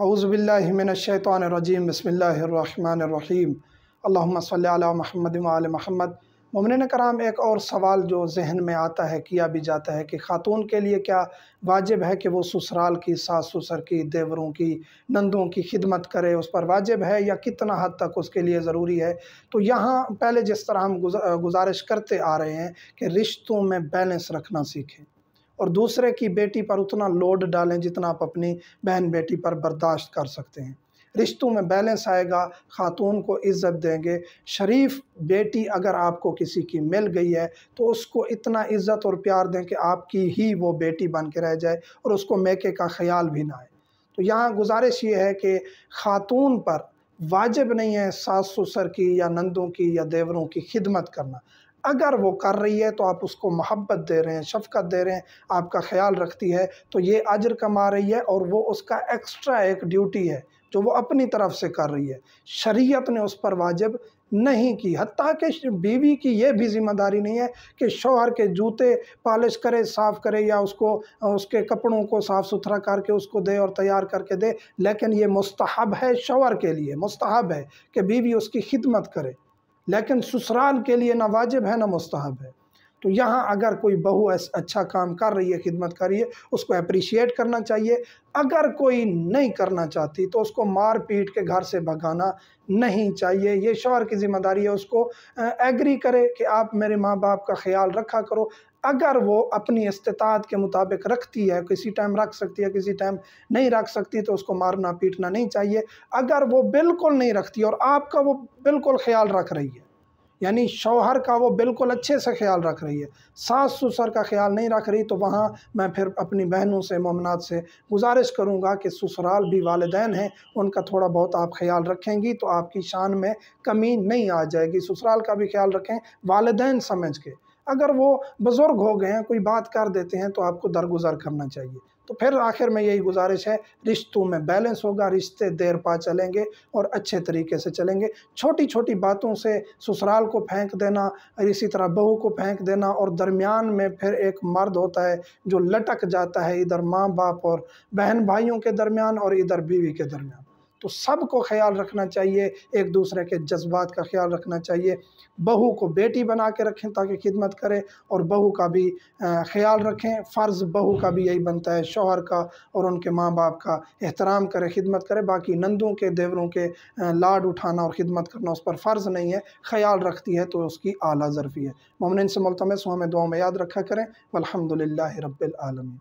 اعوذ باللہ من الشیطان الرجیم بسم اللہ الرحمن الرحیم اللہم صلی اللہ محمد محمد مومنین کرام ایک اور سوال جو ذہن میں آتا ہے کیا بھی جاتا ہے کہ خاتون کے لیے کیا واجب ہے کہ وہ سسرال کی ساس سسر کی دیوروں کی نندوں کی خدمت کرے اس پر واجب ہے یا کتنا حد تک اس کے لیے ضروری ہے تو یہاں پہلے جس طرح ہم گزارش کرتے آ رہے ہیں کہ رشتوں میں بیلنس رکھنا سیکھیں اور دوسرے کی بیٹی پر اتنا لوڈ ڈالیں جتنا آپ اپنی بہن بیٹی پر برداشت کر سکتے ہیں رشتوں میں بیلنس آئے گا خاتون کو عزت دیں گے شریف بیٹی اگر آپ کو کسی کی مل گئی ہے تو اس کو اتنا عزت اور پیار دیں کہ آپ کی ہی وہ بیٹی بن کے رہ جائے اور اس کو میکے کا خیال بھی نہ آئے تو یہاں گزارش یہ ہے کہ خاتون پر واجب نہیں ہے ساس سسر کی یا نندوں کی یا دیوروں کی خدمت کرنا اگر وہ کر رہی ہے تو آپ اس کو محبت دے رہے ہیں شفقت دے رہے ہیں آپ کا خیال رکھتی ہے تو یہ اجر کما رہی ہے اور وہ اس کا ایکسٹرا ایک ڈیوٹی ہے جو وہ اپنی طرف سے کر رہی ہے شریعت نے اس پر واجب نہیں کی حتیٰ کہ بیوی کی یہ بھی ذمہ داری نہیں ہے کہ شوہر کے جوتے پالش کرے صاف کرے یا اس کو اس کے کپڑوں کو صاف ستھرا کر کے اس کو دے اور تیار کر کے دے لیکن یہ مستحب ہے شوہر کے لیے مستحب ہے کہ بیوی اس کی خدمت کرے لیکن سسرال کے لیے نہ واجب ہے نہ مستحب ہے تو یہاں اگر کوئی بہو اچھا کام کر رہی ہے خدمت کر رہی ہے اس کو اپریشیٹ کرنا چاہیے اگر کوئی نہیں کرنا چاہتی تو اس کو مار پیٹ کے گھر سے بھگانا نہیں چاہیے یہ شوہر کی ذمہ داری ہے اس کو ایگری کرے کہ آپ میرے ماں باپ کا خیال رکھا کرو اگر وہ اپنی استطاعت کے مطابق رکھتی ہے کسی ٹائم رکھ سکتی ہے کسی ٹائم نہیں رکھ سکتی تو اس کو مارنا پیٹنا نہیں چاہیے اگر وہ بالکل نہیں رکھتی اور آپ کا وہ بالکل خیال رکھ رہی ہے یعنی شوہر کا وہ بالکل اچھے سے خیال رکھ رہی ہے ساس سسر کا خیال نہیں رکھ رہی تو وہاں میں پھر اپنی بہنوں سے مومنات سے گزارش کروں گا کہ سسرال بھی والدین ہیں ان کا تھوڑا بہت آپ خیال رکھیں گی تو آپ کی شان میں کمی نہیں آ جائے گی سسرال کا بھی خیال رکھیں والدین سمجھ کے اگر وہ بزرگ ہو گئے ہیں کوئی بات کر دیتے ہیں تو آپ کو درگزر کرنا چاہیے تو پھر آخر میں یہی گزارش ہے رشتوں میں بیلنس ہوگا رشتے دیر پا چلیں گے اور اچھے طریقے سے چلیں گے چھوٹی چھوٹی باتوں سے سسرال کو پھینک دینا اور اسی طرح بہو کو پھینک دینا اور درمیان میں پھر ایک مرد ہوتا ہے جو لٹک جاتا ہے ادھر ماں باپ اور بہن بھائیوں کے درمیان اور ادھر بیوی کے درمیان تو سب کو خیال رکھنا چاہیے ایک دوسرے کے جذبات کا خیال رکھنا چاہیے بہو کو بیٹی بنا کے رکھیں تاکہ خدمت کرے اور بہو کا بھی خیال رکھیں فرض بہو کا بھی یہی بنتا ہے شوہر کا اور ان کے ماں باپ کا احترام کرے خدمت کرے باقی نندوں کے دیوروں کے لاڈ اٹھانا اور خدمت کرنا اس پر فرض نہیں ہے خیال رکھتی ہے تو اس کی اعلیٰ ظرفی ہے مومن سے ملتمس ہوں ہمیں دعاؤں میں یاد رکھا کریں الحمد للہ رب العالمین